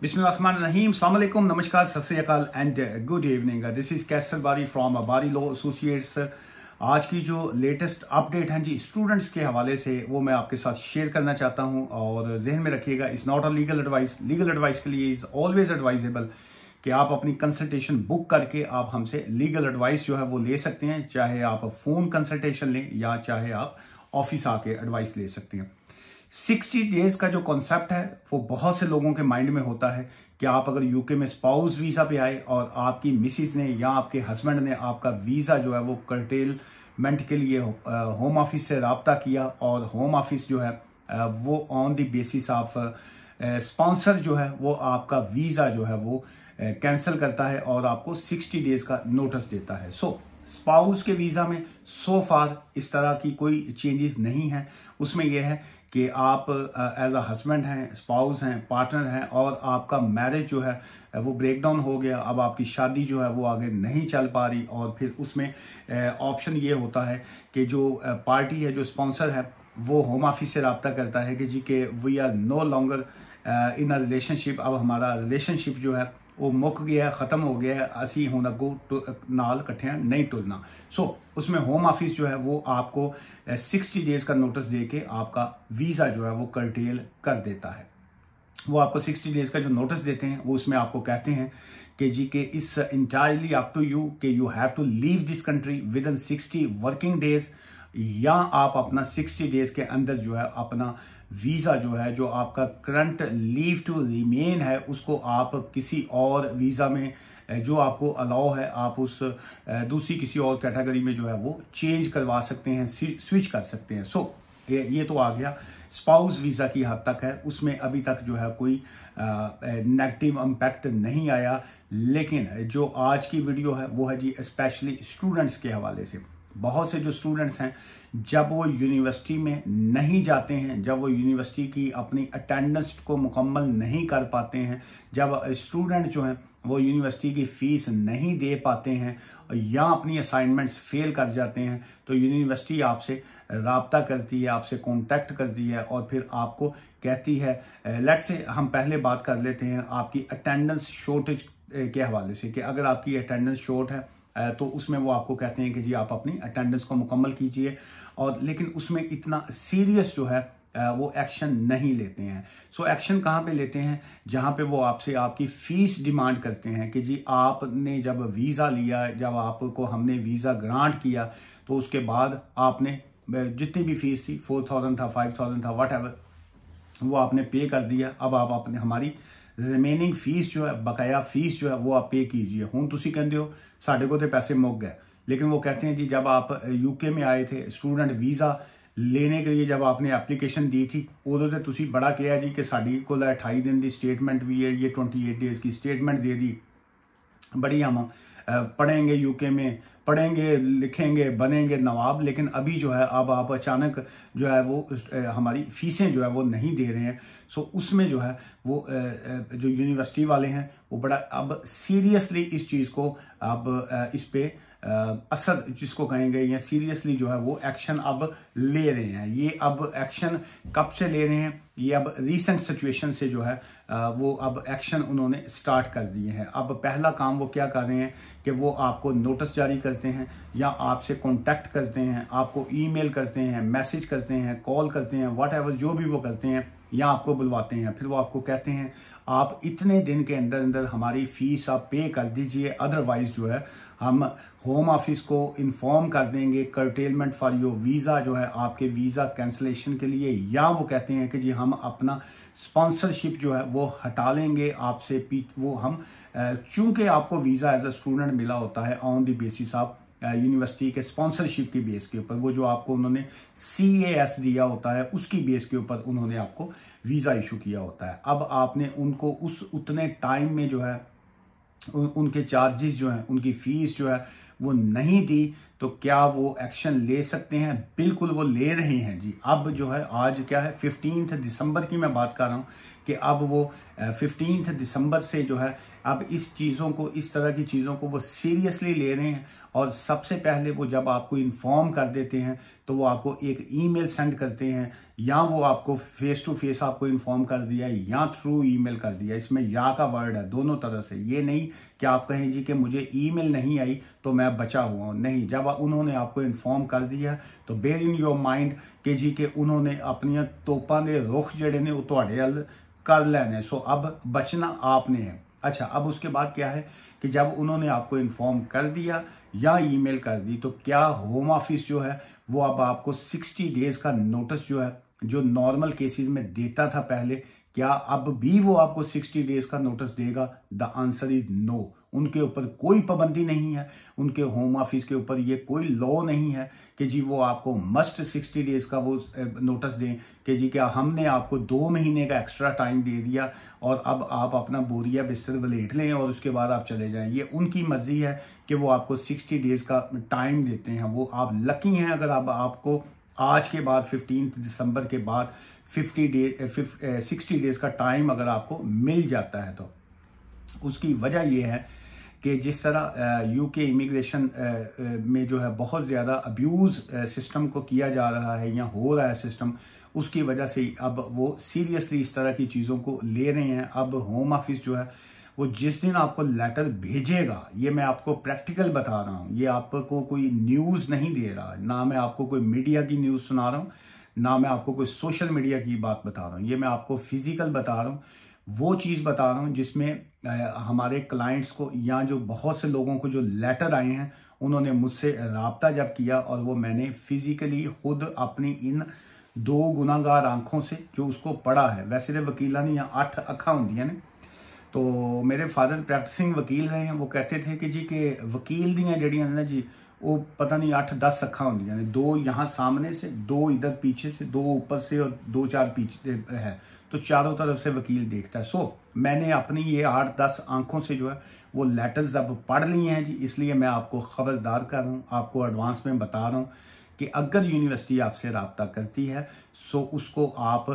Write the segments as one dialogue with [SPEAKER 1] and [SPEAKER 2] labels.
[SPEAKER 1] बिस्मिल्लाम नमस्कार सत and good evening this is Qaiser Bari from बारी लॉ एसोसिएट्स आज की जो लेटेस्ट अपडेट है जी स्टूडेंट्स के हवाले से वो मैं आपके साथ शेयर करना चाहता हूं और जहन में रखिएगा is not a legal advice legal advice के लिए इज ऑलवेज एडवाइजेबल कि आप अपनी कंसल्टेशन बुक करके आप हमसे लीगल एडवाइस जो है वो ले सकते हैं चाहे आप फोन कंसल्टेशन लें या चाहे आप ऑफिस आके एडवाइस ले सकते हैं सिक्सटी डेज का जो कॉन्सेप्ट है वो बहुत से लोगों के माइंड में होता है कि आप अगर यूके में स्पाउस वीजा पे आए और आपकी मिसिस ने या आपके हस्बैंड ने आपका वीजा जो है वो कर्टेलमेंट के लिए होम ऑफिस से रबता किया और होम ऑफिस जो है वो on the basis of sponsor जो है वो आपका वीजा जो है वो कैंसिल करता है और आपको 60 डेज का नोटिस देता है सो so, स्पाउस के वीजा में सो so फार इस तरह की कोई चेंजेस नहीं है उसमें यह है कि आप एज अ हस्बैंड हैं स्पाउस हैं पार्टनर हैं और आपका मैरिज जो है वो ब्रेक डाउन हो गया अब आपकी शादी जो है वो आगे नहीं चल पा रही और फिर उसमें ऑप्शन ये होता है कि जो पार्टी है जो स्पॉन्सर है वो होम ऑफिस से रबता करता है कि जी के we are no longer in a relationship अब हमारा रिलेशनशिप जो है वह ਮੁੱਕ गया खत्म हो गया असी हूँ अगो तो नाल ਇਕੱਠਿਆਂ नहीं तुलना सो उसमें होम ऑफिस जो है वो आपको सिक्सटी डेज का नोटिस दे के आपका वीज़ा जो है वो कर्टेल कर देता है वो आपको सिक्सटी डेज का जो नोटिस देते हैं वो उसमें आपको कहते हैं कि जी के is entirely up to you के you have to leave this country within sixty working days या आप अपना सिक्सटी डेज के अंदर जो है अपना वीज़ा जो है जो आपका करंट लीव टू रिमेन है उसको आप किसी और वीज़ा में जो आपको अलाउ है आप उस दूसरी किसी और कैटेगरी में जो है वो चेंज करवा सकते हैं स्विच कर सकते हैं सो so, ये तो आ गया स्पाउस वीज़ा की हद तक है उसमें अभी तक जो है कोई नेगेटिव इम्पैक्ट नहीं आया लेकिन जो आज की वीडियो है वो है जी स्पेशली स्टूडेंट्स के हवाले से बहुत से जो स्टूडेंट्स हैं जब वो यूनिवर्सिटी में नहीं जाते हैं जब वो यूनिवर्सिटी की अपनी अटेंडेंस को मुकम्मल नहीं कर पाते हैं जब स्टूडेंट जो हैं वो यूनिवर्सिटी की फीस नहीं दे पाते हैं या अपनी असाइनमेंट्स फेल कर जाते हैं तो यूनिवर्सिटी आपसे रबता करती है आपसे कॉन्टैक्ट करती है और फिर आपको कहती है लेट से हम पहले बात कर लेते हैं आपकी अटेंडेंस शॉर्टेज के हवाले से कि अगर आपकी अटेंडेंस शॉर्ट है तो उसमें वो आपको कहते हैं कि जी आप अपनी अटेंडेंस को मुकम्मल कीजिए और लेकिन उसमें इतना सीरियस जो है वो एक्शन नहीं लेते हैं सो so, एक्शन कहाँ पे लेते हैं जहाँ पे वो आपसे आपकी फीस डिमांड करते हैं कि जी आपने जब वीज़ा लिया जब आपको हमने वीज़ा ग्रांट किया तो उसके बाद आपने जितनी भी फीस थी फोर थाउजेंड था फाइव थाउजेंड था वट वो आपने पे कर दिया अब आप अपने हमारी रिमेनिंग फीस जो है बकाया फीस जो है वो आप पे कीजिए हूँ तुम कहते हो साढ़े को तो पैसे मुक गए लेकिन वो कहते हैं जी जब आप यूके में आए थे स्टूडेंट वीज़ा लेने के लिए जब आपने एप्लीकेशन दी थी उदो तो तुम बड़ा किया जी कि साड़ी को अठाई दिन की स्टेटमेंट भी है ये ट्वेंटी एट डेज की स्टेटमेंट दे दी बड़ी हम पढ़ेंगे यूके में पढ़ेंगे लिखेंगे बनेंगे नवाब लेकिन अभी जो है अब आप अचानक जो है वो हमारी फीसें जो है वो नहीं दे रहे हैं सो उसमें जो है वो जो यूनिवर्सिटी वाले हैं वो बड़ा अब सीरियसली इस चीज़ को अब इस पर असर जिसको कहेंगे या सीरियसली जो है वो एक्शन अब ले रहे हैं ये अब एक्शन कब से ले रहे हैं ये अब रीसेंट सिचुएशन से जो है वो अब एक्शन उन्होंने स्टार्ट कर दिए हैं अब पहला काम वो क्या कर रहे हैं कि वो आपको नोटिस जारी करते हैं या आपसे कांटेक्ट करते हैं आपको ईमेल करते हैं मैसेज करते हैं कॉल करते हैं वट जो भी वो करते हैं या आपको बुलवाते हैं फिर वो आपको कहते हैं आप इतने दिन के अंदर अंदर हमारी फीस आप पे कर दीजिए अदरवाइज जो है हम होम ऑफिस को इन्फॉर्म कर देंगे कर्टेलमेंट फॉर योर वीज़ा जो है आपके वीज़ा कैंसलेशन के लिए या वो कहते हैं कि जी हम अपना स्पॉन्सरशिप जो है वो हटा लेंगे आपसे वो हम चूंकि आपको वीज़ा एज अ स्टूडेंट मिला होता है on the basis of university के स्पॉन्सरशिप की बेस के ऊपर वो जो आपको उन्होंने सी एस दिया होता है उसकी बेस के ऊपर उन्होंने आपको वीज़ा इशू किया होता है अब आपने उनको उस उतने टाइम में जो है उनके चार्जेस जो हैं उनकी फीस जो है वो नहीं दी तो क्या वो एक्शन ले सकते हैं बिल्कुल वो ले रहे हैं जी अब जो है आज क्या है फिफ्टींथ दिसंबर की मैं बात कर रहा हूं कि अब वो फिफ्टीनथ दिसंबर से जो है अब इस चीज़ों को इस तरह की चीज़ों को वो सीरियसली ले रहे हैं और सबसे पहले वो जब आपको इन्फॉर्म कर देते हैं तो वो आपको एक ईमेल सेंड करते हैं या वो आपको फेस टू फेस आपको इन्फॉर्म कर दिया या थ्रू ईमेल कर दिया इसमें या का वर्ड है दोनों तरह से ये नहीं कि आप कहें जी कि मुझे ईमेल नहीं आई तो मैं बचा हुआ हूं नहीं जब उन्होंने आपको इन्फॉर्म कर दिया तो बेयर इन योर माइंड ਕਿ जी के उन्होंने अपन तोपा के रुख जड़े ने तो कर लेने सो अब बचना आपने है अच्छा अब उसके बाद क्या है कि जब उन्होंने आपको इन्फॉर्म कर दिया या ईमेल कर दी तो क्या होम ऑफिस जो है वो अब आपको 60 डेज का नोटिस जो है जो नॉर्मल केसेस में देता था पहले क्या अब भी वो आपको 60 डेज का नोटिस देगा द आंसर इज नो उनके ऊपर कोई पाबंदी नहीं है उनके होम ऑफिस के ऊपर ये कोई लॉ नहीं है कि जी वो आपको मस्ट सिक्सटी डेज का वो नोटिस दें कि जी क्या हमने आपको दो महीने का एक्स्ट्रा टाइम दे दिया और अब आप अपना बोरिया बिस्तर वलेट लें और उसके बाद आप चले जाएं ये उनकी मर्जी है कि वो आपको सिक्सटी डेज का टाइम देते हैं वो आप लकी हैं अगर आप आपको आज के बाद फिफ्टीन दिसंबर के बाद फिफ्टी डे सिक्सटी डेज का टाइम अगर आपको मिल जाता है तो उसकी वजह यह है कि जिस तरह यूके इमिग्रेशन में जो है बहुत ज़्यादा अब्यूज़ सिस्टम को किया जा रहा है या हो रहा है सिस्टम उसकी वजह से अब वो सीरियसली इस तरह की चीज़ों को ले रहे हैं अब होम ऑफिस जो है वो जिस दिन आपको लेटर भेजेगा ये मैं आपको प्रैक्टिकल बता रहा हूँ ये आपको कोई न्यूज़ नहीं दे रहा ना मैं आपको कोई मीडिया की न्यूज़ सुना रहा हूँ ना मैं आपको कोई सोशल मीडिया की बात बता रहा हूं ये मैं आपको फिजिकल बता रहा हूँ वो चीज़ बता रहा हूँ जिसमें हमारे क्लाइंट्स को या जो बहुत से लोगों को जो लेटर आए हैं उन्होंने मुझसे रबता जब किया और वो मैंने फिजिकली खुद अपनी इन दो गुनागार आंखों से जो उसको पढ़ा है वैसे तो वकीलों ने यहाँ अठ अखा होंगे ने तो मेरे फादर प्रैक्टिसिंग वकील रहे हैं वो कहते थे कि जी के वकील दियाँ जड़ियाँ ने जी वो पता नहीं आठ दस अखा होंगे यानी दो यहाँ सामने से दो इधर पीछे से दो ऊपर से और दो चार पीछे है तो चारों तरफ से वकील देखता है सो मैंने अपनी ये आठ दस आंखों से जो है वो लेटर्स अब पढ़ ली हैं जी इसलिए मैं आपको खबरदार कर रहा हूँ आपको एडवांस में बता रहा हूँ कि अगर यूनिवर्सिटी आपसे रबता करती है सो उसको आप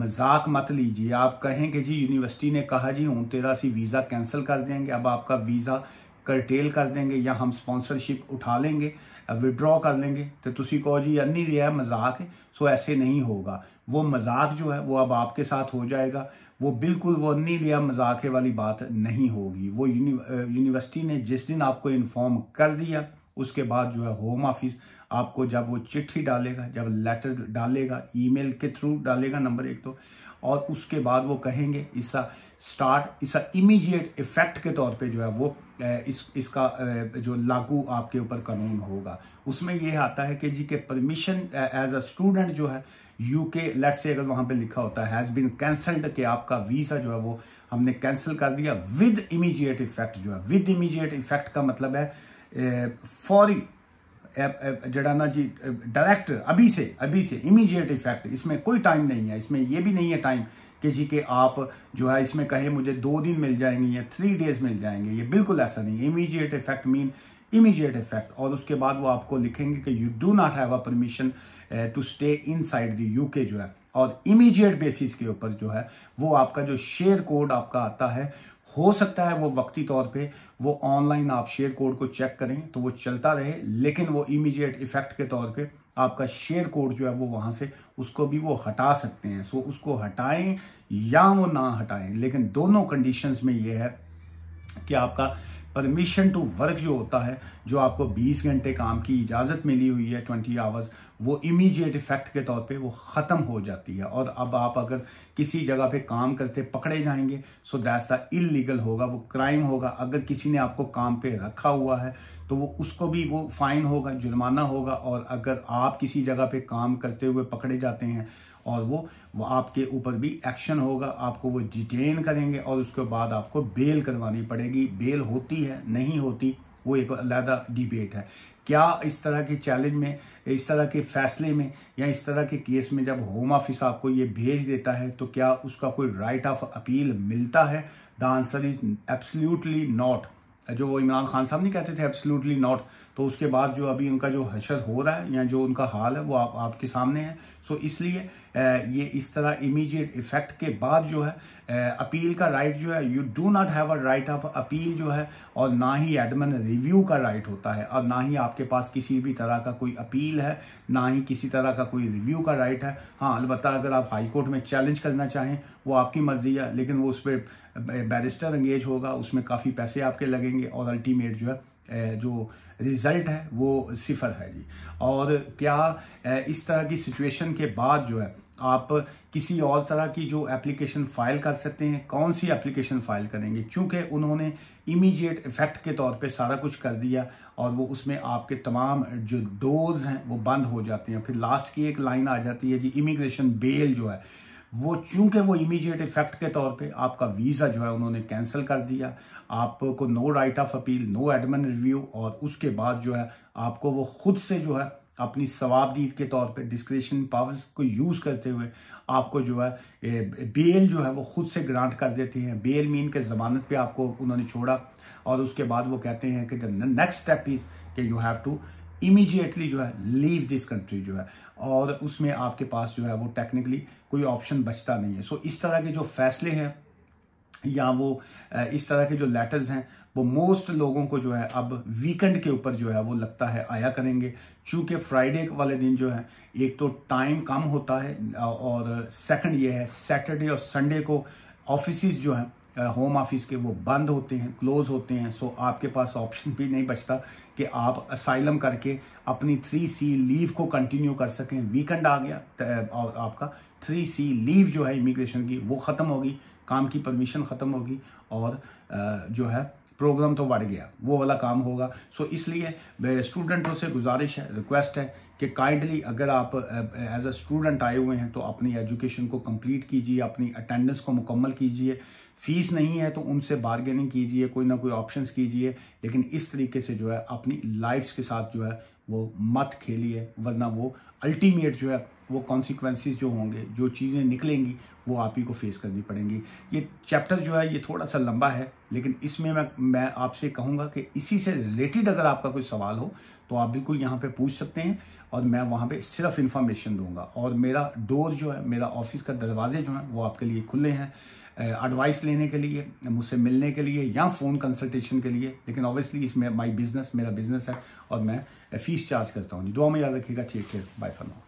[SPEAKER 1] मजाक मत लीजिए आप कहें कि जी यूनिवर्सिटी ने कहा जी हूँ तेरा सी वीज़ा कैंसिल कर देंगे अब आपका वीज़ा करटेल कर देंगे या हम स्पॉन्सरशिप उठा लेंगे विड्रॉ कर लेंगे तो तुम कहो जी अन्नी रहा है मजाक है सो ऐसे नहीं होगा वो मजाक जो है वो अब आपके साथ हो जाएगा वो बिल्कुल वो अन्नी रिया मजाके वाली बात नहीं होगी वो यूनिवर्सिटी ने जिस दिन आपको इन्फॉर्म कर दिया उसके बाद जो है होम ऑफिस आपको जब वो चिट्ठी डालेगा जब लेटर डालेगा ईमेल के थ्रू डालेगा नंबर एक तो और उसके बाद वो कहेंगे इसा स्टार्ट इस इमीडिएट इफेक्ट के तौर पे जो है वो इस इसका जो लागू आपके ऊपर कानून होगा उसमें यह आता है कि जी के परमिशन एज अ स्टूडेंट जो है यूके लेट से अगर वहां पे लिखा होता है हैज बीन कैंसल्ड कि आपका वीजा जो है वो हमने कैंसिल कर दिया विद इमीडिएट इफेक्ट जो है विद इमीडिएट इफेक्ट का मतलब है फौरी जड़ा ना जी डायरेक्ट अभी से अभी से इमीडिएट इफेक्ट इसमें कोई टाइम नहीं है इसमें यह भी नहीं है टाइम किसी के आप जो है इसमें कहे मुझे दो दिन मिल जाएंगे या थ्री डेज मिल जाएंगे ये बिल्कुल ऐसा नहीं immediate effect mean immediate effect और उसके बाद वो आपको लिखेंगे कि you do not have a permission to stay inside the UK जो है और इमीजिएट बेसिस के ऊपर जो है वो आपका जो शेयर कोड आपका आता है हो सकता है वो वक्ती तौर पे वो ऑनलाइन आप शेयर कोड को चेक करें तो वो चलता रहे लेकिन वो इमीडिएट इफेक्ट के तौर पे आपका शेयर कोड जो है वो वहां से उसको भी वो हटा सकते हैं सो उसको हटाएं या वो ना हटाएं लेकिन दोनों कंडीशंस में ये है कि आपका परमिशन टू वर्क जो होता है जो आपको 20 घंटे काम की इजाज़त मिली हुई है 20 आवर्स वो इमीडिएट इफेक्ट के तौर पे वो ख़त्म हो जाती है और अब आप अगर किसी जगह पे काम करते पकड़े जाएंगे सो दैट्स द इलीगल होगा वो क्राइम होगा अगर किसी ने आपको काम पे रखा हुआ है तो वो उसको भी वो फाइन होगा जुर्माना होगा और अगर आप किसी जगह पे काम करते हुए पकड़े जाते हैं और वो, वो आपके ऊपर भी एक्शन होगा आपको वो डिटेन करेंगे और उसके बाद आपको बेल करवानी पड़ेगी बेल होती है नहीं होती वो एक अलहदा डिबेट है क्या इस तरह के चैलेंज में इस तरह के फैसले में या इस तरह के केस में जब होम ऑफिस आपको ये भेज देता है तो क्या उसका कोई राइट ऑफ अपील मिलता है the answer is absolutely not जो वो इमरान खान साहब नहीं कहते थे एब्सल्यूटली नॉट तो उसके बाद जो अभी उनका जो हशर हो रहा है या जो उनका हाल है वो आप आपके सामने है सो इसलिए ये इस तरह इमीडिएट इफेक्ट के बाद जो है अपील का राइट जो है you do not have a right of appeal जो है और ना ही एडमन रिव्यू का राइट होता है और ना ही आपके पास किसी भी तरह का कोई अपील है ना ही किसी तरह का कोई रिव्यू का राइट है हाँ अलबत्त अगर आप हाईकोर्ट में चैलेंज करना चाहें वो आपकी मर्जी है लेकिन वो उस पर बैरिस्टर एंगेज होगा उसमें काफ़ी पैसे आपके लगेंगे और अल्टीमेट जो है जो रिजल्ट है वो सिफर है जी और क्या इस तरह की सिचुएशन के बाद जो है आप किसी और तरह की जो एप्लीकेशन फाइल कर सकते हैं कौन सी एप्लीकेशन फाइल करेंगे चूंकि उन्होंने इमीडिएट इफेक्ट के तौर पे सारा कुछ कर दिया और वो उसमें आपके तमाम जो डोर्स हैं वो बंद हो जाते हैं फिर लास्ट की एक लाइन आ जाती है जी इमिग्रेशन बेल जो है वो चूंकि वो इमीडिएट इफेक्ट के तौर पे आपका वीज़ा जो है उन्होंने कैंसिल कर दिया आपको no right of appeal no admin review और उसके बाद जो है आपको वो खुद से जो है अपनी सवाबदीद के तौर पे डिस्क्रिशन पावर्स को यूज़ करते हुए आपको जो है बेल जो है वो खुद से ग्रांट कर देते हैं बेल मीन के ज़मानत पे आपको उन्होंने छोड़ा और उसके बाद वो कहते हैं कि द नेक्स्ट स्टेप इज़ के यू हैव टू इमीजिएटली जो है लीव दिस कंट्री जो है और उसमें आपके पास जो है वो टेक्निकली कोई ऑप्शन बचता नहीं है सो so, इस तरह के जो फैसले हैं या वो इस तरह के जो लेटर्स हैं वो मोस्ट लोगों को जो है अब वीकेंड के ऊपर जो है वो लगता है आया करेंगे चूंकि फ्राइडे वाले दिन जो है एक तो टाइम कम होता है और सेकंड ये है सैटरडे और संडे को ऑफिस जो है होम ऑफिस के वो बंद होते हैं क्लोज होते हैं सो आपके पास ऑप्शन भी नहीं बचता कि आप असाइलम करके अपनी थ्री सी लीव को कंटिन्यू कर सकें वीकेंड आ गया आपका थ्री सी लीव जो है इमिग्रेशन की वो ख़त्म होगी काम की परमिशन ख़त्म होगी और जो है प्रोग्राम तो बढ़ गया वो वाला काम होगा सो इसलिए स्टूडेंटों से गुजारिश है रिक्वेस्ट है कि काइंडली अगर आप एज अ स्टूडेंट आए हुए हैं तो अपनी एजुकेशन को कंप्लीट कीजिए अपनी अटेंडेंस को मुकम्मल कीजिए फीस नहीं है तो उनसे बार्गेनिंग कीजिए कोई ना कोई ऑप्शन कीजिए लेकिन इस तरीके से जो है अपनी लाइफ के साथ जो है वो मत खेलिए वरना वो अल्टीमेट जो है वो कॉन्सिक्वेंसिस जो होंगे जो चीज़ें निकलेंगी वो आप ही को फेस करनी पड़ेंगी ये चैप्टर जो है ये थोड़ा सा लंबा है लेकिन इसमें मैं मैं आपसे कहूँगा कि इसी से रिलेटेड अगर आपका कोई सवाल हो तो आप बिल्कुल यहाँ पे पूछ सकते हैं और मैं वहाँ पे सिर्फ इन्फॉर्मेशन दूंगा और मेरा डोर जो है मेरा ऑफिस का दरवाजे जो हैं वो आपके लिए खुले हैं एडवाइस लेने के लिए मुझसे मिलने के लिए या फ़ोन कंसल्टेशन के लिए लेकिन ऑब्वियसली इसमें माई बिजनेस मेरा बिजनेस है और मैं फीस चार्ज करता हूँ दुआ में याद रखिएगा ठीक है बाय फॉर नाउ